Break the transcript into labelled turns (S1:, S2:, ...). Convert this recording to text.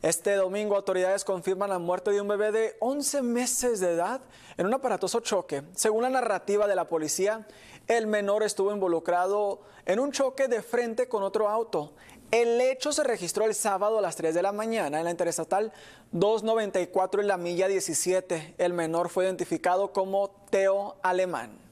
S1: Este domingo autoridades confirman la muerte de un bebé de 11 meses de edad en un aparatoso choque. Según la narrativa de la policía, el menor estuvo involucrado en un choque de frente con otro auto. El hecho se registró el sábado a las 3 de la mañana en la interestatal 294 en la milla 17. El menor fue identificado como Teo Alemán.